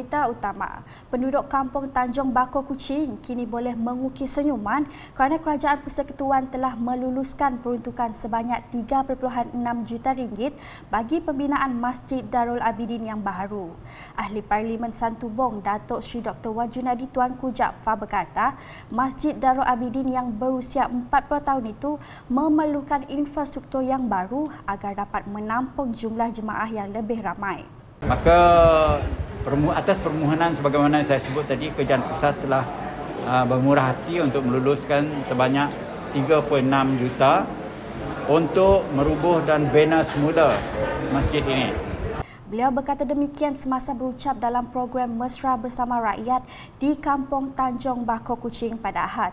berita utama. Penduduk kampung Tanjung Bako Kuching kini boleh mengukir senyuman kerana Kerajaan Persekutuan telah meluluskan peruntukan sebanyak 3.6 juta ringgit bagi pembinaan Masjid Darul Abidin yang baru. Ahli Parlimen Santubong, Datuk Sri Dr. Wan Junadi Tuan Kujak Fah berkata, Masjid Darul Abidin yang berusia 40 tahun itu memerlukan infrastruktur yang baru agar dapat menampung jumlah jemaah yang lebih ramai. Maka atas permohonan sebagaimana saya sebut tadi kerajaan pusat telah ah, bermurah hati untuk meluluskan sebanyak 3.6 juta untuk merubuh dan bina semula masjid ini. Beliau berkata demikian semasa berucap dalam program Mesra Bersama Rakyat di Kampung Tanjung Bako Kucing pada Ahad.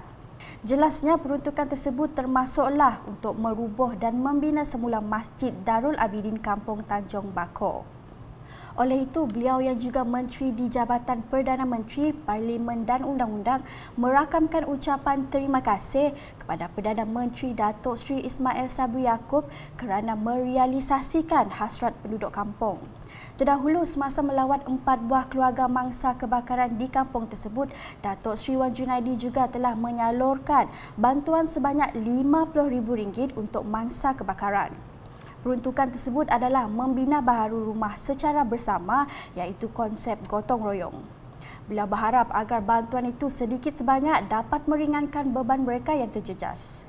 Jelasnya peruntukan tersebut termasuklah untuk merubuh dan membina semula Masjid Darul Abidin Kampung Tanjung Bako. Oleh itu, beliau yang juga menteri di Jabatan Perdana Menteri, Parlimen dan Undang-Undang merakamkan ucapan terima kasih kepada Perdana Menteri Datuk Sri Ismail Sabri Yaakob kerana merealisasikan hasrat penduduk kampung. Terdahulu semasa melawat empat buah keluarga mangsa kebakaran di kampung tersebut, Datuk Sri Wan Junaidi juga telah menyalurkan bantuan sebanyak RM50,000 untuk mangsa kebakaran peruntukan tersebut adalah membina baharu rumah secara bersama iaitu konsep gotong royong. Beliau berharap agar bantuan itu sedikit sebanyak dapat meringankan beban mereka yang terjejas.